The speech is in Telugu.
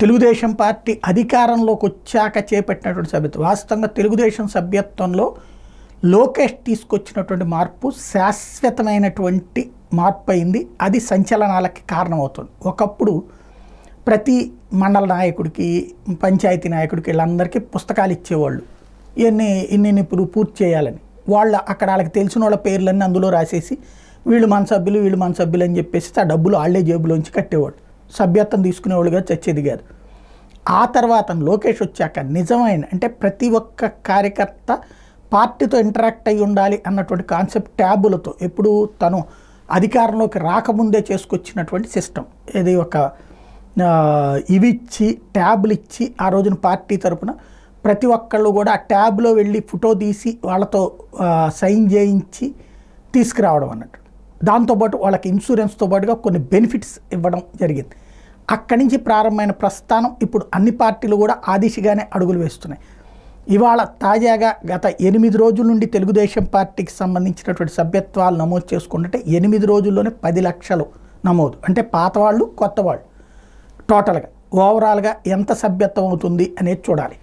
తెలుగుదేశం పార్టీ అధికారంలోకి వచ్చాక చేపట్టినటువంటి సభ్యత్వం వాస్తవంగా తెలుగుదేశం సభ్యత్వంలో లోకేష్ తీసుకొచ్చినటువంటి మార్పు శాశ్వతమైనటువంటి మార్పు అయింది అది సంచలనాలకి కారణమవుతుంది ఒకప్పుడు ప్రతి మండల నాయకుడికి పంచాయతీ నాయకుడికి వీళ్ళందరికీ పుస్తకాలు ఇచ్చేవాళ్ళు ఇవన్నీ ఇన్ని ఇప్పుడు పూర్తి చేయాలని వాళ్ళు అక్కడ వాళ్ళకి తెలిసిన వాళ్ళ పేర్లన్నీ అందులో రాసేసి వీళ్ళు మన సభ్యులు వీళ్ళు మన సభ్యులు అని చెప్పేసి ఆ డబ్బులు వాళ్ళే జేబులోంచి కట్టేవాళ్ళు సభ్యత్వం తీసుకునేవాళ్ళుగా చర్చ ఎదిగారు ఆ తర్వాత లోకేష్ వచ్చాక నిజమైన అంటే ప్రతి ఒక్క కార్యకర్త పార్టీతో ఇంటరాక్ట్ అయి ఉండాలి అన్నటువంటి కాన్సెప్ట్ ట్యాబులతో ఎప్పుడు తను అధికారంలోకి రాకముందే చేసుకొచ్చినటువంటి సిస్టమ్ ఇది ఒక ఇవి ఇచ్చి ట్యాబ్లు ఇచ్చి ఆ రోజున పార్టీ తరపున ప్రతి ఒక్కళ్ళు కూడా ఆ ట్యాబ్లో వెళ్ళి ఫోటో తీసి వాళ్ళతో సైన్ చేయించి తీసుకురావడం అన్నట్టు దాంతోపాటు వాళ్ళకి ఇన్సూరెన్స్తో పాటుగా కొన్ని బెనిఫిట్స్ ఇవ్వడం జరిగింది అక్కడి నుంచి ప్రారంభమైన ప్రస్థానం ఇప్పుడు అన్ని పార్టీలు కూడా ఆ దిశగానే అడుగులు వేస్తున్నాయి ఇవాళ తాజాగా గత ఎనిమిది రోజుల నుండి తెలుగుదేశం పార్టీకి సంబంధించినటువంటి సభ్యత్వాలు నమోదు చేసుకుంటే ఎనిమిది రోజుల్లోనే పది లక్షలు నమోదు అంటే పాత వాళ్ళు కొత్త వాళ్ళు టోటల్గా ఓవరాల్గా ఎంత సభ్యత్వం అవుతుంది అనేది చూడాలి